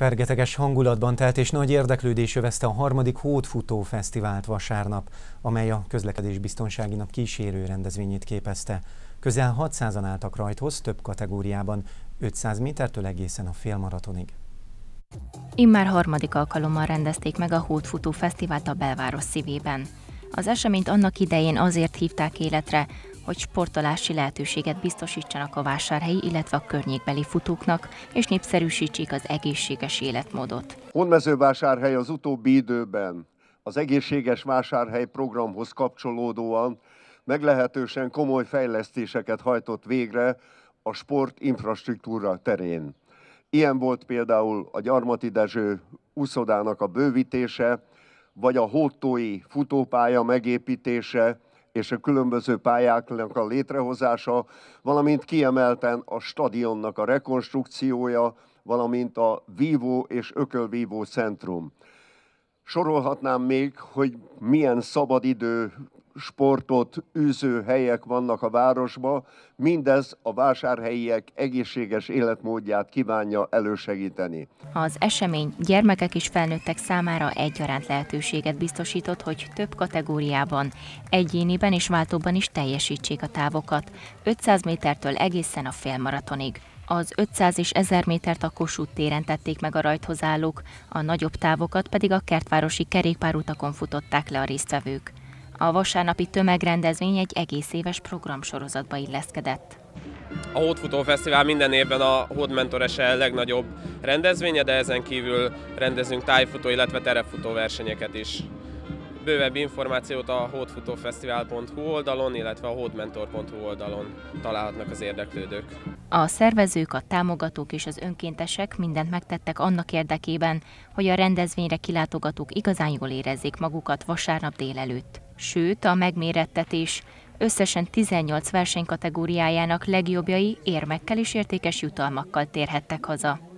Fergeteges hangulatban telt és nagy érdeklődés övezte a harmadik Hódfutó Fesztivált vasárnap, amely a közlekedés biztonsági nap kísérő rendezvényét képezte. Közel 600-an álltak rajthoz több kategóriában, 500 métertől egészen a félmaratonig. Immár harmadik alkalommal rendezték meg a Hódfutó Fesztivált a belváros szívében. Az eseményt annak idején azért hívták életre, hogy sportolási lehetőséget biztosítsanak a vásárhelyi, illetve a környékbeli futóknak, és népszerűsítsék az egészséges életmódot. Honmezővásárhely az utóbbi időben az egészséges vásárhely programhoz kapcsolódóan meglehetősen komoly fejlesztéseket hajtott végre a sport infrastruktúra terén. Ilyen volt például a Gyarmati Dezső úszodának a bővítése, vagy a hótói futópálya megépítése, és a különböző pályáknak a létrehozása, valamint kiemelten a stadionnak a rekonstrukciója, valamint a vívó és ökölvívó centrum. Sorolhatnám még, hogy milyen szabadidő sportot űző helyek vannak a városban, mindez a vásárhelyiek egészséges életmódját kívánja elősegíteni. Az esemény gyermekek és felnőttek számára egyaránt lehetőséget biztosított, hogy több kategóriában, egyéniben és váltóban is teljesítsék a távokat, 500 métertől egészen a félmaratonig. Az 500 és 1000 métert a Kossuth téren tették meg a rajthoz állók, a nagyobb távokat pedig a kertvárosi kerékpárutakon futották le a résztvevők. A vasárnapi tömegrendezvény egy egész éves programsorozatba illeszkedett. A Hódfutó Fesztivál minden évben a Hódmentor SL e legnagyobb rendezvénye, de ezen kívül rendezünk tájfutó, illetve terepfutó versenyeket is. Bővebb információt a hódfutófesztivál.hu oldalon, illetve a hódmentor.hu oldalon találhatnak az érdeklődők. A szervezők, a támogatók és az önkéntesek mindent megtettek annak érdekében, hogy a rendezvényre kilátogatók igazán jól érezzék magukat vasárnap délelőtt sőt a megmérettetés. Összesen 18 versenykategóriájának legjobbjai érmekkel és értékes jutalmakkal térhettek haza.